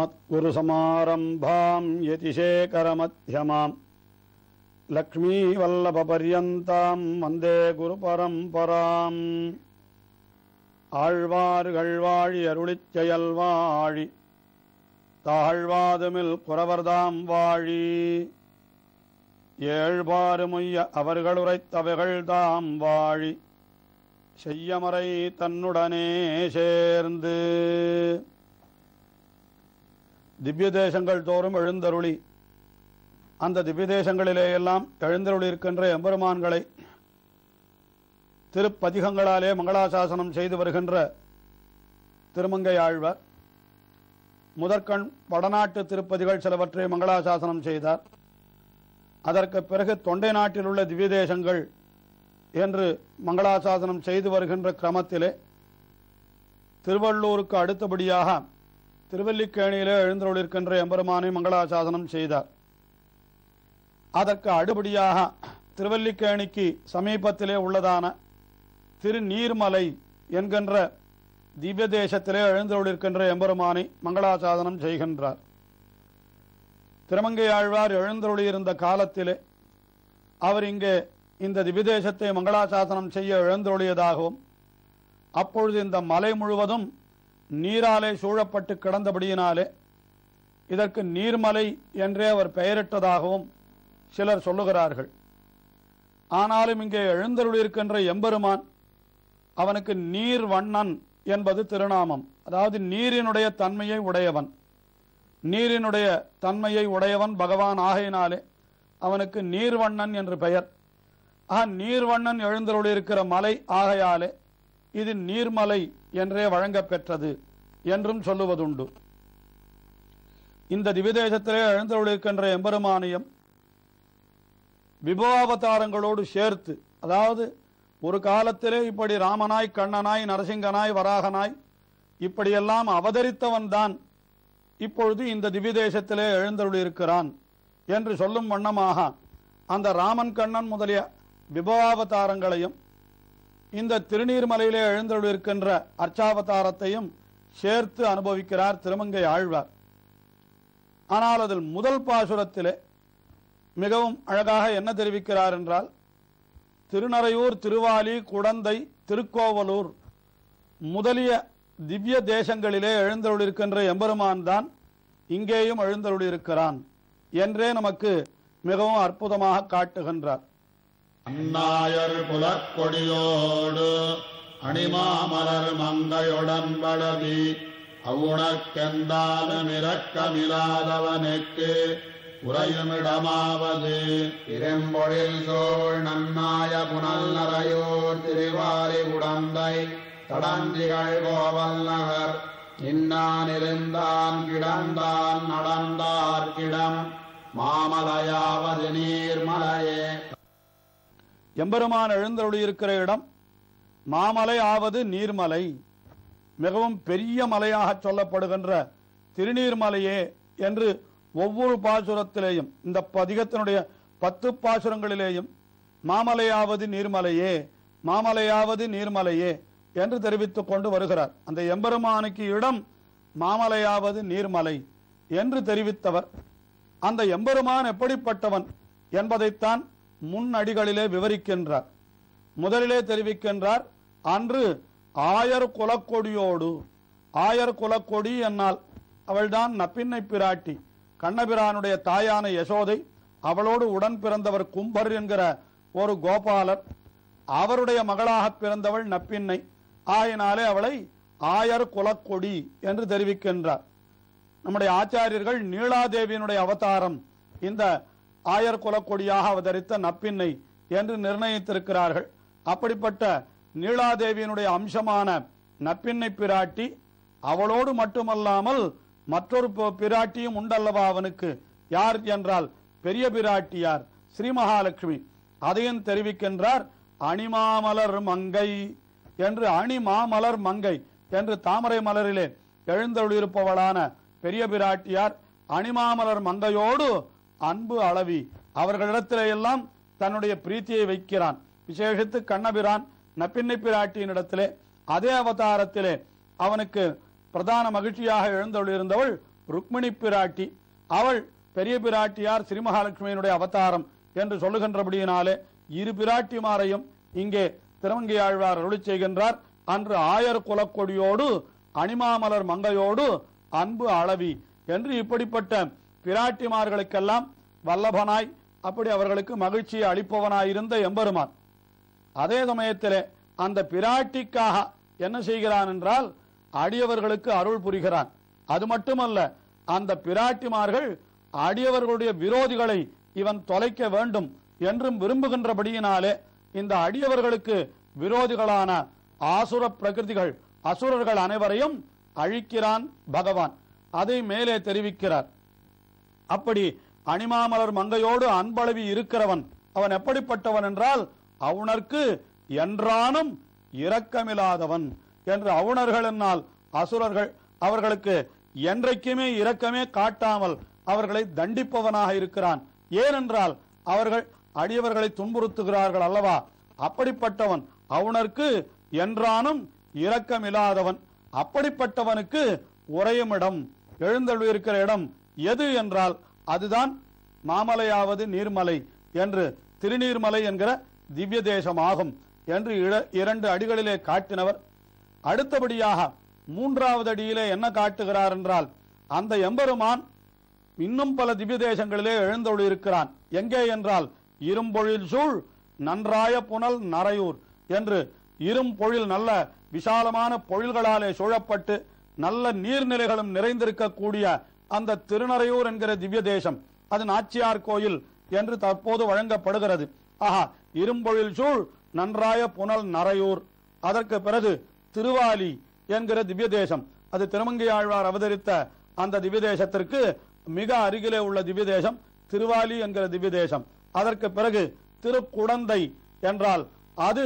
மத்குருசமாரம்பாம் யதிசேகரமத்தியமாம் லக்ஷ்மீவல்லபபரியந்தாம் வந்தே குரு பரம்பராம் ஆழ்வார்கள் அருளிச்செயல்வாழி தாழ்வாதுமில் குறவர்தாம் வாழி ஏழ்பாறுமுய்ய அவர்களுரைத்தவைகள் தாம் வாழி செய்யமறை தன்னுடனே சேர்ந்து திவ்ய தேசங்கள் தோறும் எழுந்தருளி அந்த திவ்ய தேசங்களிலேயெல்லாம் எழுந்தருளி இருக்கின்ற எம்பெருமான்களை திருப்பதிகங்களாலே மங்களாசாசனம் செய்து வருகின்ற திருமங்கையாழ்வார் முதற்கண் வடநாட்டு திருப்பதிகள் சிலவற்றை மங்களாசாசனம் செய்தார் அதற்கு பிறகு தொண்டை நாட்டில் உள்ள திவ்ய தேசங்கள் என்று மங்களாசாசனம் செய்து வருகின்ற கிரமத்திலே திருவள்ளூருக்கு அடுத்தபடியாக திருவல்லிக்கேணியிலே எழுந்தருளிருக்கின்ற எம்பெருமானை மங்களாசாசனம் செய்தார் அதற்கு அடுபடியாக திருவல்லிக்கேணிக்கு சமீபத்திலே உள்ளதான திருநீர்மலை என்கின்ற திவ்ய தேசத்திலே எழுந்தருளிருக்கின்ற எம்பெருமானை மங்களாசாதனம் செய்கின்றார் திருமங்கை ஆழ்வார் எழுந்தருளியிருந்த காலத்திலே அவர் இங்கே இந்த திவிதேசத்தை மங்களாசாசனம் செய்ய எழுந்தருளியதாகவும் அப்பொழுது இந்த மலை முழுவதும் நீராலே சூழப்பட்டு கிடந்தபடியினாலே இதற்கு நீர்மலை என்றே அவர் பெயரிட்டதாகவும் சிலர் சொல்லுகிறார்கள் ஆனாலும் இங்கே எழுந்தருளிருக்கின்ற எம்பெருமான் அவனுக்கு நீர் வண்ணன் என்பது திருநாமம் அதாவது நீரினுடைய தன்மையை உடையவன் நீரினுடைய தன்மையை உடையவன் பகவான் ஆகையினாலே அவனுக்கு நீர்வண்ணன் என்று பெயர் ஆக நீர்வண்ணன் எழுந்தருளியிருக்கிற மலை ஆகையாலே இது நீர்மலை என்றே வழங்கப்பெற்றது என்றும் சொல்லுவதுண்டு இந்த திவிதேசத்திலே எழுந்தருளிருக்கின்ற எம்பெருமானியம் விபவாவதாரங்களோடு சேர்த்து அதாவது ஒரு காலத்திலே இப்படி ராமனாய் கண்ணனாய் நரசிங்கனாய் வராகனாய் இப்படியெல்லாம் அவதரித்தவன்தான் இப்பொழுது இந்த திவிதேசத்திலே இருக்கிறான் என்று சொல்லும் வண்ணமாக அந்த ராமன் கண்ணன் முதலிய விபவாவதாரங்களையும் இந்த திருநீர்மலையிலே எழுந்தருளிருக்கின்ற அர்ச்சாவதாரத்தையும் சேர்த்து அனுபவிக்கிறார் திருமங்கை ஆழ்வார் ஆனால் அதில் முதல் பாசுரத்திலே மிகவும் அழகாக என்ன தெரிவிக்கிறார் என்றால் திருநறையூர் திருவாலி குடந்தை திருக்கோவலூர் முதலிய திவ்ய தேசங்களிலே எழுந்தருளிருக்கின்ற எம்பெருமான் தான் இங்கேயும் இருக்கிறான் என்றே நமக்கு மிகவும் அற்புதமாக காட்டுகின்றார் அண்ணாயர் புலக்கொடியோடு அணிமாமலர் மங்கையுடன் வளவி அவுணக்கெந்தாலும் இரக்கமில்லாதவனுக்கு உரையுமிடமாவது இரும்பொழில் சோழ் நன்னாய புனல் நரையோர் திருவாரி உடந்தை தடந்திகள் கோவல் நகர் இன்னான் இருந்தான் கிடந்தான் நடந்தார் கிடம் மாமலையாவது நீர்மலையே எம்பெருமான் எழுந்தருளியிருக்கிற இடம் மாமலை ஆவது நீர்மலை மிகவும் பெரிய மலையாக சொல்லப்படுகின்ற திருநீர்மலையே என்று ஒவ்வொரு பாசுரத்திலேயும் இந்த பதிகத்தினுடைய பத்து பாசுரங்களிலேயும் மாமலையாவது நீர்மலையே மாமலையாவது நீர்மலையே என்று தெரிவித்துக் கொண்டு வருகிறார் அந்த எம்பெருமானுக்கு இடம் மாமலையாவது நீர்மலை என்று தெரிவித்தவர் அந்த எம்பெருமான் எப்படிப்பட்டவன் என்பதைத்தான் முன் அடிகளிலே விவரிக்கின்றார் முதலிலே தெரிவிக்கின்றார் அன்று ஆயர் குலக்கொடியோடு ஆயர் குலக்கொடி என்னால் அவள்தான் நப்பின்னை பிராட்டி கண்ணபிரானுடைய தாயான யசோதை அவளோடு உடன் பிறந்தவர் கும்பர் என்கிற ஒரு கோபாலர் அவருடைய மகளாக பிறந்தவள் நப்பின்னை ஆயினாலே அவளை ஆயர் குலக்கொடி என்று தெரிவிக்கின்றார் நம்முடைய ஆச்சாரியர்கள் நீலாதேவியினுடைய அவதாரம் இந்த ஆயர் குலக்கொடியாக அவதரித்த நப்பின்னை என்று நிர்ணயித்திருக்கிறார்கள் அப்படிப்பட்ட நீலாதேவியினுடைய அம்சமான நப்பின்னை பிராட்டி அவளோடு மட்டுமல்லாமல் மற்றொரு பிராட்டியும் உண்டல்லவா அவனுக்கு யார் என்றால் பெரிய பிராட்டியார் ஸ்ரீ மகாலட்சுமி அதையும் தெரிவிக்கின்றார் அணிமாமலர் மங்கை என்று அணிமாமலர் மங்கை என்று தாமரை மலரிலே எழுந்தொழியிருப்பவளான பெரிய பிராட்டியார் அணிமாமலர் மங்கையோடு அன்பு அளவி அவர்களிடத்தில எல்லாம் தன்னுடைய பிரீத்தியை வைக்கிறான் விசேஷித்து கண்ணபிரான் நப்பிண்ணை பிராட்டியினிடத்திலே அதே அவதாரத்திலே அவனுக்கு பிரதான மகிழ்ச்சியாக எழுந்தொழிருந்தவள் ருக்மிணி பிராட்டி அவள் பெரிய பிராட்டியார் ஸ்ரீமகாலட்சுமியினுடைய அவதாரம் என்று சொல்லுகின்றபடியினாலே இரு பிராட்டிமாரையும் இங்கே திருமங்கையாழ்வார் அருளி செய்கின்றார் அன்று ஆயர் குலக்கொடியோடு அணிமாமலர் மங்கையோடு அன்பு அளவி என்று இப்படிப்பட்ட பிராட்டிமார்களுக்கெல்லாம் வல்லபனாய் அப்படி அவர்களுக்கு மகிழ்ச்சியை அளிப்பவனாயிருந்த எம்பெருமான் அதே சமயத்தில் அந்த பிராட்டிக்காக என்ன செய்கிறான் என்றால் அடியவர்களுக்கு அருள் புரிகிறான் அது மட்டுமல்ல அந்த பிராட்டிமார்கள் அடியவர்களுடைய விரோதிகளை இவன் தொலைக்க வேண்டும் என்றும் விரும்புகின்றபடியினாலே இந்த அடியவர்களுக்கு விரோதிகளான ஆசுர பிரகிருதிகள் அசுரர்கள் அனைவரையும் அழிக்கிறான் பகவான் அதை மேலே தெரிவிக்கிறார் அப்படி அணிமாமலர் மங்கையோடு அன்பளவி இருக்கிறவன் அவன் எப்படிப்பட்டவன் என்றால் அவுணர்க்கு என்றானும் இரக்கமில்லாதவன் என்று அவுணர்கள் என்னால் அசுரர்கள் அவர்களுக்கு என்றைக்குமே இரக்கமே காட்டாமல் அவர்களை தண்டிப்பவனாக இருக்கிறான் ஏனென்றால் அவர்கள் அடியவர்களை துன்புறுத்துகிறார்கள் அல்லவா அப்படிப்பட்டவன் அவனருக்கு என்றானும் இரக்கமில்லாதவன் அப்படிப்பட்டவனுக்கு உரையும் இடம் இருக்கிற இடம் எது என்றால் அதுதான் மாமலையாவது நீர்மலை என்று திருநீர்மலை என்கிற திவ்ய தேசம் ஆகும் என்று இரண்டு அடிகளிலே காட்டினவர் அடுத்தபடியாக மூன்றாவது அடியிலே என்ன காட்டுகிறார் என்றால் அந்த எம்பெருமான் இன்னும் பல திவ்ய தேசங்களிலே எழுந்தொழி இருக்கிறான் எங்கே என்றால் இரும்பொழில் சூழ் நன்றாய புனல் நரையூர் என்று இரும் பொழில் நல்ல விசாலமான பொழில்களாலே சூழப்பட்டு நல்ல நீர்நிலைகளும் நிறைந்திருக்கக்கூடிய அந்த திருநறையூர் என்கிற திவ்ய தேசம் அது நாச்சியார் கோயில் என்று தற்போது வழங்கப்படுகிறது ஆஹா இரும்பொழில் சூழ் நன்றாய புனல் நரையூர் அதற்கு பிறகு திருவாலி என்கிற திவ்ய தேசம் அது திருமங்கையாழ்வார் அவதரித்த அந்த திவ்ய தேசத்திற்கு மிக அருகிலே உள்ள திவ்ய தேசம் திருவாலி என்கிற திவ்ய தேசம் அதற்கு பிறகு திருக்குடந்தை என்றால் அது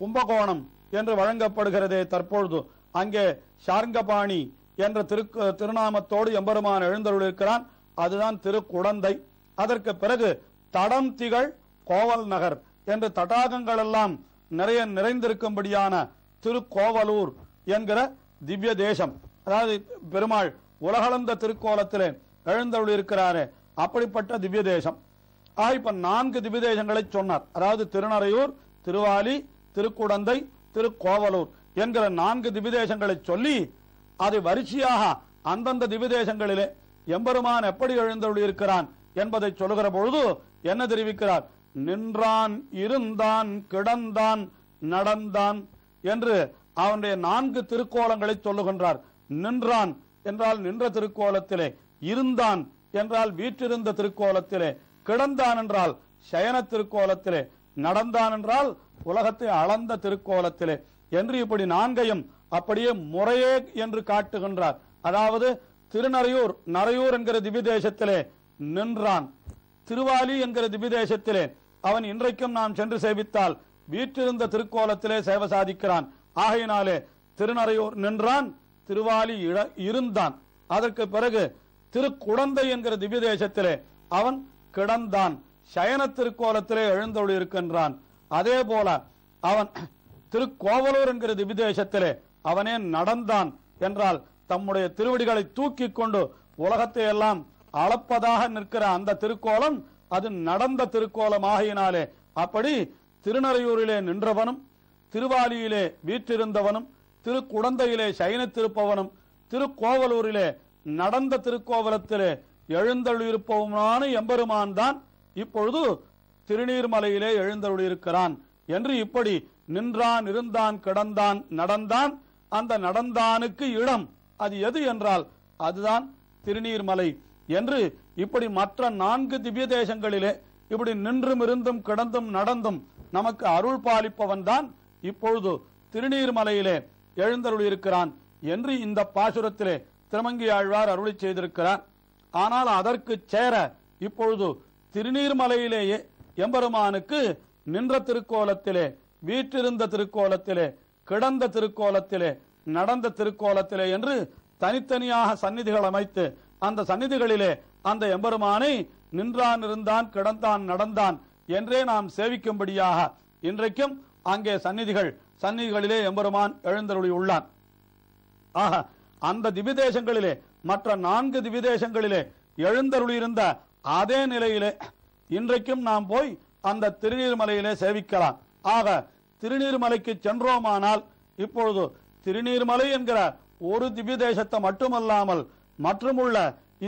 கும்பகோணம் என்று வழங்கப்படுகிறதே தற்பொழுது அங்கே சார்ங்கபாணி என்ற திரு திருநாமத்தோடு எம்பெருமான் எழுந்தருளிருக்கிறான் அதுதான் திருக்குடந்தை அதற்கு பிறகு தடம் திகழ் கோவல் நகர் என்று தடாகங்கள் எல்லாம் நிறைய நிறைந்திருக்கும்படியான திருக்கோவலூர் என்கிற திவ்ய தேசம் அதாவது பெருமாள் உலகளந்த திருக்கோலத்திலே எழுந்தருளிருக்கிறாரே அப்படிப்பட்ட திவ்ய தேசம் ஆக இப்ப நான்கு திவ்ய தேசங்களை சொன்னார் அதாவது திருநறையூர் திருவாலி திருக்குடந்தை திருக்கோவலூர் என்கிற நான்கு திவ்ய தேசங்களை சொல்லி அதை வரிசையாக அந்தந்த திவிதேசங்களிலே எம்பெருமான் எப்படி எழுந்தொழியிருக்கிறான் என்பதை சொல்லுகிற பொழுது என்ன தெரிவிக்கிறார் நின்றான் இருந்தான் கிடந்தான் நடந்தான் என்று அவனுடைய நான்கு திருக்கோலங்களை சொல்லுகின்றார் நின்றான் என்றால் நின்ற திருக்கோலத்திலே இருந்தான் என்றால் வீற்றிருந்த திருக்கோலத்திலே கிடந்தான் என்றால் சயன திருக்கோலத்திலே நடந்தான் என்றால் உலகத்தை அளந்த திருக்கோலத்திலே என்று இப்படி நான்கையும் அப்படியே முறையே என்று காட்டுகின்றார் அதாவது திருநறையூர் நரையூர் என்கிற திபிதேசத்திலே நின்றான் திருவாலி என்கிற திபிதேசத்திலே அவன் இன்றைக்கும் நாம் சென்று சேவித்தால் வீற்றிருந்த திருக்கோலத்திலே சேவை சாதிக்கிறான் ஆகையினாலே திருநறையூர் நின்றான் திருவாலி இருந்தான் அதற்கு பிறகு திருக்குடந்தை என்கிற திபிதேசத்திலே அவன் கிடந்தான் சயன திருக்கோலத்திலே எழுந்தொழி இருக்கின்றான் அதே போல அவன் திருக்கோவலூர் என்கிற அவனே நடந்தான் என்றால் தம்முடைய திருவடிகளை தூக்கி கொண்டு உலகத்தை எல்லாம் அளப்பதாக நிற்கிற அந்த திருக்கோலம் அது நடந்த திருக்கோலம் ஆகையினாலே அப்படி திருநறையூரிலே நின்றவனும் திருவாலியிலே வீற்றிருந்தவனும் திருக்குடந்தையிலே சயனித்திருப்பவனும் திருக்கோவலூரிலே நடந்த திருக்கோவலத்திலே எழுந்தருளிருப்பவனான எம்பெருமான் தான் இப்பொழுது திருநீர்மலையிலே இருக்கிறான் என்று இப்படி நின்றான் இருந்தான் கிடந்தான் நடந்தான் அந்த நடந்தானுக்கு இடம் அது எது என்றால் அதுதான் திருநீர்மலை என்று இப்படி மற்ற நான்கு திவ்ய தேசங்களிலே இப்படி நின்றும் இருந்தும் கிடந்தும் நடந்தும் நமக்கு அருள் பாலிப்பவன் தான் இப்பொழுது திருநீர்மலையிலே எழுந்தருள் இருக்கிறான் என்று இந்த பாசுரத்திலே திருமங்கி ஆழ்வார் அருளி செய்திருக்கிறார் ஆனால் அதற்கு சேர இப்பொழுது திருநீர்மலையிலேயே எம்பெருமானுக்கு நின்ற திருக்கோலத்திலே வீற்றிருந்த திருக்கோலத்திலே கிடந்த திருக்கோலத்திலே நடந்த திருக்கோலத்திலே என்று தனித்தனியாக சந்நிதிகள் அமைத்து அந்த சந்நிதிகளிலே அந்த எம்பெருமானை நின்றான் இருந்தான் கிடந்தான் நடந்தான் என்றே நாம் சேவிக்கும்படியாக இன்றைக்கும் அங்கே சந்நிதிகள் சந்நிதிகளிலே எம்பெருமான் எழுந்தருளி உள்ளான் ஆக அந்த திவிதேசங்களிலே மற்ற நான்கு திவிதேசங்களிலே எழுந்தருளியிருந்த அதே நிலையிலே இன்றைக்கும் நாம் போய் அந்த திருநீர்மலையிலே சேவிக்கலாம் ஆக திருநீர்மலைக்கு சென்றோமானால் இப்பொழுது திருநீர்மலை என்கிற ஒரு திவ்ய தேசத்தை மட்டுமல்லாமல் மற்றுமுள்ள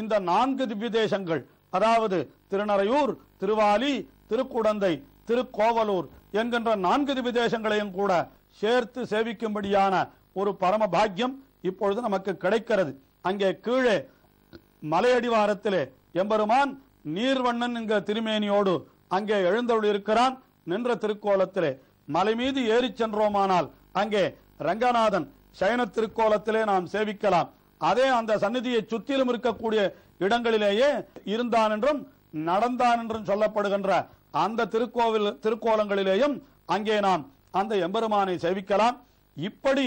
இந்த நான்கு திவ்ய தேசங்கள் அதாவது திருநறையூர் திருவாலி திருக்குடந்தை திருக்கோவலூர் என்கின்ற நான்கு திவ்ய தேசங்களையும் கூட சேர்த்து சேவிக்கும்படியான ஒரு பரம பாக்கியம் இப்பொழுது நமக்கு கிடைக்கிறது அங்கே கீழே மலையடிவாரத்திலே எம்பெருமான் நீர்வண்ணன் என்கிற திருமேனியோடு அங்கே எழுந்தருள் இருக்கிறான் நின்ற திருக்கோலத்திலே மலை மீது ஏறி சென்றோமானால் அங்கே ரங்கநாதன் சயன திருக்கோலத்திலே நாம் சேவிக்கலாம் அதே அந்த சந்நிதியை சுற்றிலும் இருக்கக்கூடிய இடங்களிலேயே இருந்தான் என்றும் நடந்தான் என்றும் சொல்லப்படுகின்ற அந்த திருக்கோவில் திருக்கோலங்களிலேயும் அங்கே நாம் அந்த எம்பெருமானை சேவிக்கலாம் இப்படி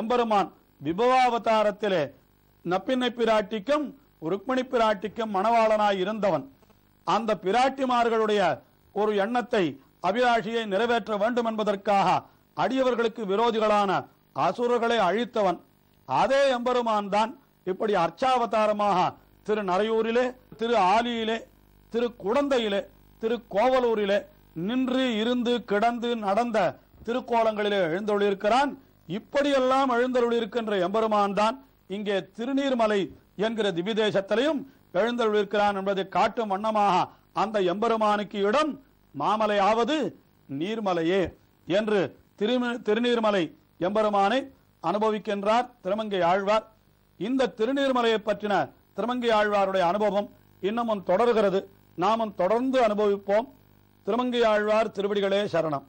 எம்பெருமான் விபவாவதாரத்திலே நப்பின்னை பிராட்டிக்கும் ருக்மிணி பிராட்டிக்கும் மணவாளனாய் இருந்தவன் அந்த பிராட்டிமார்களுடைய ஒரு எண்ணத்தை அபிலாஷியை நிறைவேற்ற வேண்டும் என்பதற்காக அடியவர்களுக்கு விரோதிகளான அசுரர்களை அழித்தவன் அதே எம்பெருமான் தான் இப்படி அர்ச்சாவதாரமாக திரு நரையூரிலே திரு ஆலியிலே திரு குழந்தையிலே திரு கோவலூரிலே நின்று இருந்து கிடந்து நடந்த திருக்கோலங்களிலே எழுந்தொழியிருக்கிறான் இப்படியெல்லாம் எழுந்தருளிருக்கின்ற எம்பெருமான் தான் இங்கே திருநீர்மலை என்கிற திவிதேசத்திலையும் எழுந்தருளிருக்கிறான் என்பதை காட்டும் வண்ணமாக அந்த எம்பெருமானுக்கு இடம் மாமலை ஆவது நீர்மலையே என்று திருநீர்மலை எம்பெருமானை அனுபவிக்கின்றார் திருமங்கை ஆழ்வார் இந்த திருநீர்மலையை பற்றின திருமங்கை ஆழ்வாருடைய அனுபவம் இன்னமும் தொடர்கிறது நாமும் தொடர்ந்து அனுபவிப்போம் திருமங்கை ஆழ்வார் திருவடிகளே சரணம்